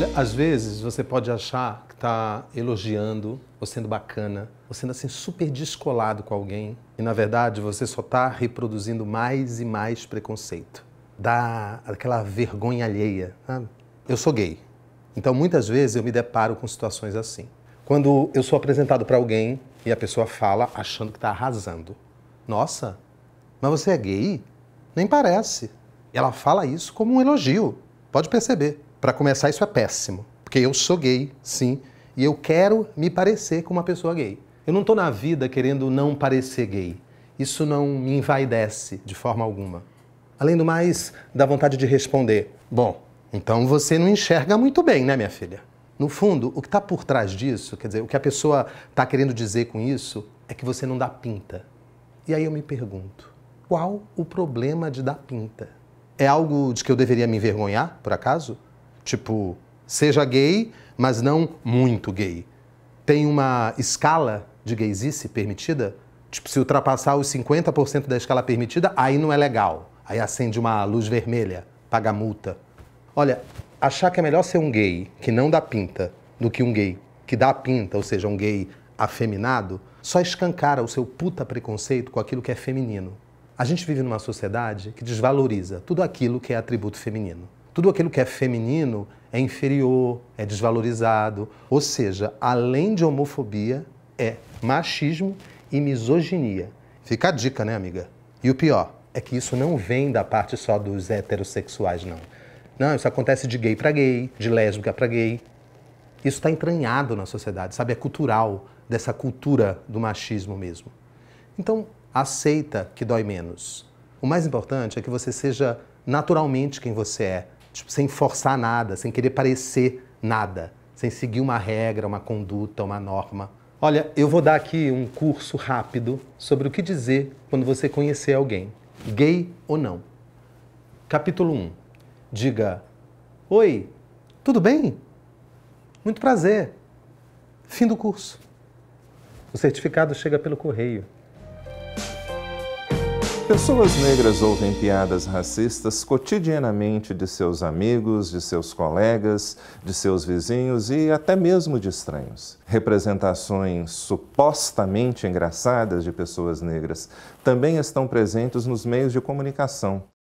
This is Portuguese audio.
Olha, às vezes você pode achar que está elogiando, ou sendo bacana, ou sendo assim super descolado com alguém, e na verdade você só está reproduzindo mais e mais preconceito. Dá aquela vergonha alheia, sabe? Eu sou gay, então muitas vezes eu me deparo com situações assim. Quando eu sou apresentado para alguém e a pessoa fala achando que está arrasando. Nossa, mas você é gay? Nem parece. Ela fala isso como um elogio, pode perceber. Para começar, isso é péssimo, porque eu sou gay, sim, e eu quero me parecer com uma pessoa gay. Eu não estou na vida querendo não parecer gay. Isso não me envaidece de forma alguma. Além do mais, dá vontade de responder: Bom, então você não enxerga muito bem, né, minha filha? No fundo, o que está por trás disso, quer dizer, o que a pessoa está querendo dizer com isso, é que você não dá pinta. E aí eu me pergunto: qual o problema de dar pinta? É algo de que eu deveria me envergonhar, por acaso? Tipo, seja gay, mas não muito gay. Tem uma escala de gaysice permitida? Tipo, se ultrapassar os 50% da escala permitida, aí não é legal. Aí acende uma luz vermelha, paga multa. Olha, achar que é melhor ser um gay que não dá pinta do que um gay que dá pinta, ou seja, um gay afeminado, só escancara o seu puta preconceito com aquilo que é feminino. A gente vive numa sociedade que desvaloriza tudo aquilo que é atributo feminino. Tudo aquilo que é feminino é inferior, é desvalorizado. Ou seja, além de homofobia, é machismo e misoginia. Fica a dica, né, amiga? E o pior é que isso não vem da parte só dos heterossexuais, não. Não, isso acontece de gay para gay, de lésbica para gay. Isso está entranhado na sociedade, sabe? É cultural, dessa cultura do machismo mesmo. Então, aceita que dói menos. O mais importante é que você seja naturalmente quem você é, tipo, sem forçar nada, sem querer parecer nada, sem seguir uma regra, uma conduta, uma norma. Olha, eu vou dar aqui um curso rápido sobre o que dizer quando você conhecer alguém, gay ou não. Capítulo 1. Diga: Oi, tudo bem? Muito prazer. Fim do curso. O certificado chega pelo correio. Pessoas negras ouvem piadas racistas cotidianamente de seus amigos, de seus colegas, de seus vizinhos e até mesmo de estranhos. Representações supostamente engraçadas de pessoas negras também estão presentes nos meios de comunicação.